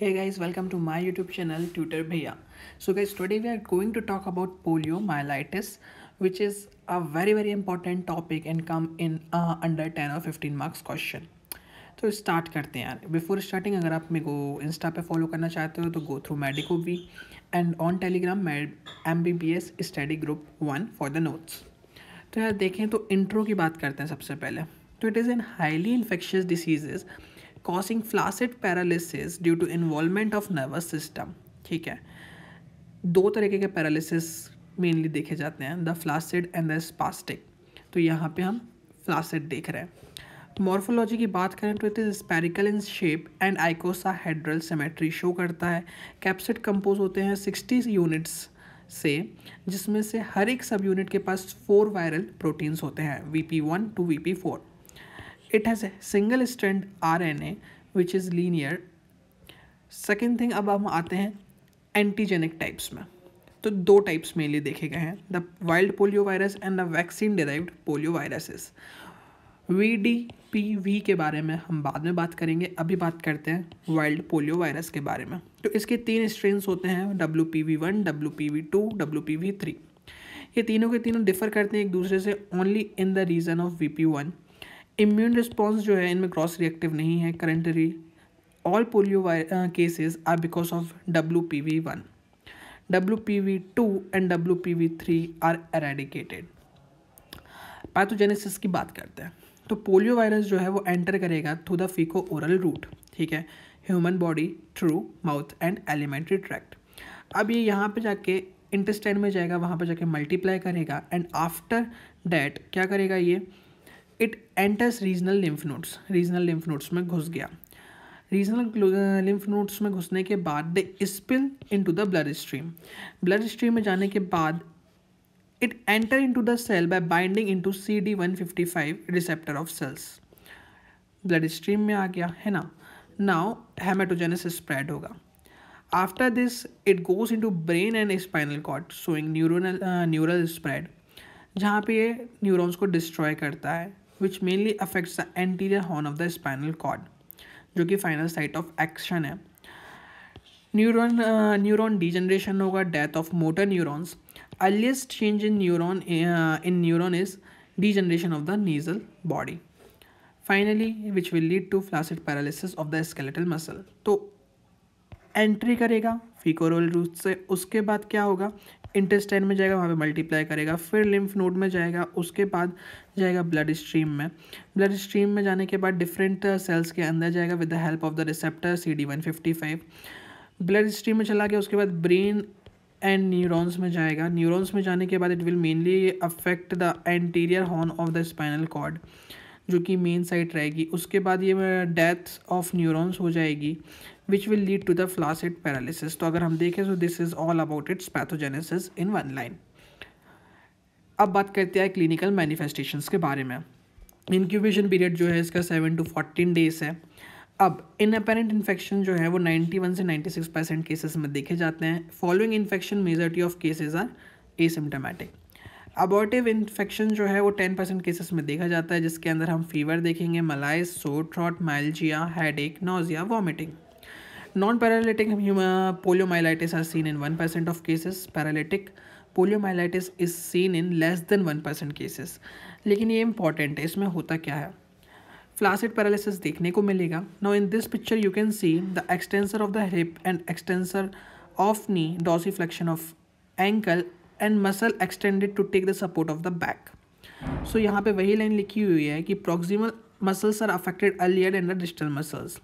hey guys welcome to my youtube channel tutor bhaiya so guys today we are going to talk about poliomyelitis which is a very very important topic and come in uh, under 10 or 15 marks question तो start करते हैं यार before starting अगर आप मेरे को Insta पे follow करना चाहते हो तो गो थ्रू मेडिको भी and on Telegram M B B S study group one for the notes तो यार देखें तो इंट्रो की बात करते हैं सबसे पहले तो it is an highly infectious diseases causing flaccid paralysis due to involvement of nervous system ठीक है दो तरीके के पैरालिसिस मेनली देखे जाते हैं the flaccid and the spastic तो यहाँ पे हम फ्लासिड देख रहे हैं मॉर्फोलॉजी तो की बात करें तो it is spherical in shape and hedral symmetry show करता है कैप्सिड कंपोज होते हैं सिक्सटी यूनिट्स से जिसमें से हर एक सब यूनिट के पास फोर वायरल प्रोटीन्स होते हैं V P one two V P four it has a single strand RNA which is linear second thing अब हम आते हैं एंटीजेनिक टाइप्स में तो दो टाइप्स मेनली देखे गए हैं the wild polio virus and the vaccine derived polio viruses V D P V के बारे में हम बाद में बात करेंगे अभी बात करते हैं वाइल्ड पोलियो वायरस के बारे में तो इसके तीन स्ट्रेन्स होते हैं W P V one W P V two W P V three ये तीनों के तीनों डिफर करते हैं एक दूसरे से only in the region of V P one immune response जो है इनमें क्रॉस रिएक्टिव नहीं है currently all polio cases are because of W P V one W P V two and W P V three are eradicated pathogenesis की बात करते हैं तो पोलियो वायरस जो है वो एंटर करेगा through the feco oral route ठीक है human body through mouth and alimentary tract अब ये यहाँ पे जाके इंटेस्टाइन में जाएगा वहाँ पे जाके मल्टीप्लाई करेगा एंड आफ्टर डैट क्या करेगा ये it enters regional lymph nodes regional lymph nodes में घुस गया रीजनल लिम्फ नोट्स में घुसने के बाद the spill into the blood stream blood stream में जाने के बाद it enter into the cell by binding into C D one fifty five receptor of cells blood stream में आ गया है ना नाउ हेमाटोजेनिस स्प्रेड होगा after this it goes into brain and spinal cord sowing neuronal neural spread जहाँ पे ये neurons को डिस्ट्रॉय करता है which mainly affects the anterior horn of the spinal cord जो कि फाइनल साइट ऑफ एक्शन है न्यूरॉन न्यूरॉन डिजनरेशन होगा death of motor neurons earliest change in neuron in neuron is degeneration of the Nissl body finally which will lead to flaccid paralysis of the skeletal muscle तो entry करेगा feco oral root से उसके बाद क्या होगा intestine में जाएगा वहाँ पे मल्टीप्लाई करेगा फिर लिम्फ नोड में जाएगा उसके बाद जाएगा ब्लड स्ट्रीम में ब्लड स्ट्रीम में जाने के बाद डिफरेंट सेल्स के अंदर जाएगा with the help of the receptor C D one fifty five blood stream में चला गया उसके बाद ब्रेन एंड न्यूरॉन्स में जाएगा न्यूरॉन्स में जाने के बाद it will mainly affect the anterior horn of the spinal cord जो कि मेन साइट रहेगी उसके बाद ये डेथ ऑफ न्यूरॉन्स हो जाएगी which will lead to the flaccid paralysis तो अगर हम देखें तो this is all about its pathogenesis in one line अब बात करते हैं क्लिनिकल मैनिफेस्टेशंस के बारे में इंक्यूबेशन पीरियड जो है इसका सेवन टू फोर्टीन डेज है अब इन अपेरेंट इन्फेक्शन जो है वो नाइन्टी वन से नाइन्टी सिक्स परसेंट केसेस में देखे जाते हैं following infection majority of cases are asymptomatic abortive infection जो है वो टेन परसेंट केसेस में देखा जाता है जिसके अंदर हम फीवर देखेंगे malaise sore myalgia head headache nausea vomiting non paralytic poliomyelitis are seen in one percent of cases paralytic poliomyelitis is seen in less than one percent cases लेकिन ये इंपॉर्टेंट है इसमें होता क्या है फ्लासिड पैरालिसिस देखने को मिलेगा now in this picture you can see the extensor of the hip and extensor of knee flexion of ankle and muscle extended to take the support of the back so यहाँ पे वही line लिखी हुई है कि proximal muscles are affected earlier and the distal muscles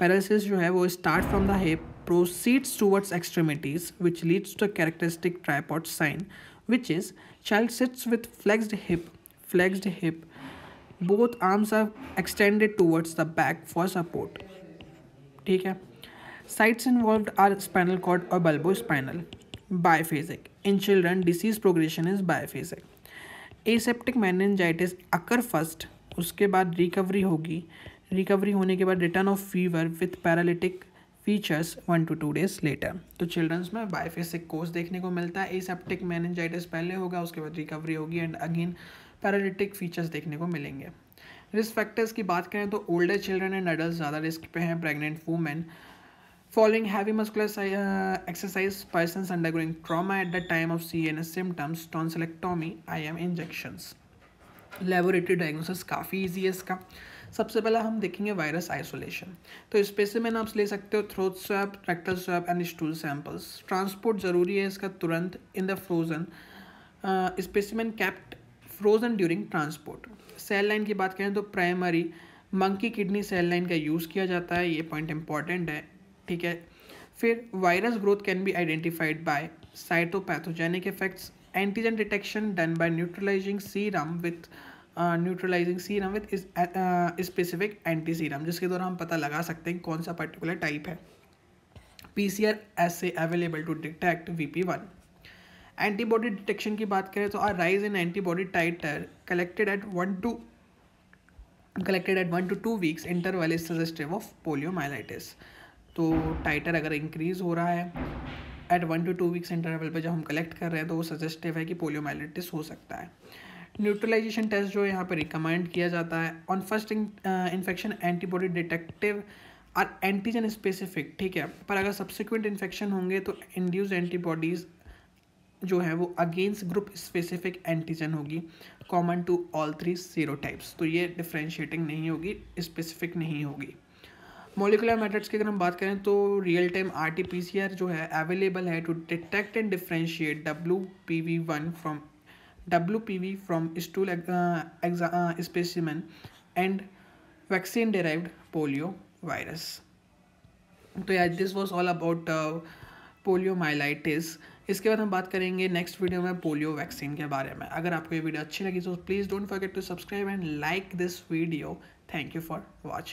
paralysis जो है वो start from the hip proceeds towards extremities which leads to characteristic tripod sign which is child sits with flexed hip flexed hip both arms are extended towards the back for support ठीक है sites involve are spinal cord और bulbospinal biphasic. In children, disease progression is biphasic. Aseptic meningitis occur first, उसके बाद recovery होगी recovery होने के बाद return of fever with paralytic features one two two days later तो childrens में biphasic course देखने को मिलता है एसेप्टिक मैनजाइटिस पहले होगा उसके बाद रिकवरी होगी एंड अगेन पैरालिटिक फीचर्स देखने को मिलेंगे रिस्क फैक्टर्स की बात करें तो ओल्डर चिल्ड्रन एंड अडल्ट ज़्यादा रिस्क पे हैं pregnant women Following heavy muscular uh, exercise, persons undergoing trauma at the time of CNS symptoms, tonsillectomy, IM injections. Laboratory diagnosis काफ़ी ईजी है इसका सबसे पहले हम देखेंगे वायरस आइसोलेशन तो स्पेसिमेन आप ले सकते हो throat swab tractor swab and stool samples transport ज़रूरी है इसका तुरंत in the frozen specimen kept frozen during transport cell line की बात करें तो primary monkey kidney cell line का यूज़ किया जाता है ये पॉइंट इंपॉर्टेंट है ठीक है फिर virus growth can be identified by cytopathogenic effects antigen detection done by neutralizing serum with neutralizing serum with specific anti serum जिसके द्वारा हम पता लगा सकते हैं कौन सा पर्टिकुलर टाइप है P C R S A available to detect V P one antibody detection की बात करें तो are rise in antibody titre collected at one two collected at 1 two 2 weeks interval is suggestive of poliomyelitis तो टाइटर अगर increase हो रहा है at one two two weeks interval पर जब हम कलेक्ट कर रहे हैं तो वो सजेस्टिव है कि पोलियोमाइलिटिस हो सकता है न्यूट्रलाइजेशन टेस्ट जो यहाँ पर रिकमेंड किया जाता है on first infection antibody detective और एंटीजन स्पेसिफिक ठीक है पर अगर सब्सिक्वेंट इन्फेक्शन होंगे तो इंड्यूज एंटीबॉडीज़ जो है वो अगेंस्ट ग्रुप स्पेसिफिक एंटीजन होगी common to all three serotypes तो ये डिफ्रेंशिएटिंग नहीं होगी स्पेसिफिक नहीं होगी मोलिकुलर मेथड्स की अगर हम बात करें तो real time R T P C R जो है अवेलेबल है to detect and differentiate W P V one from W P V from stool specimen and vaccine derived polio virus तो यार this was all about poliomyelitis इसके बाद हम बात करेंगे नेक्स्ट वीडियो में पोलियो वैक्सीन के बारे में अगर आपको ये वीडियो अच्छी लगी तो please don't forget to subscribe and like this video thank you for watching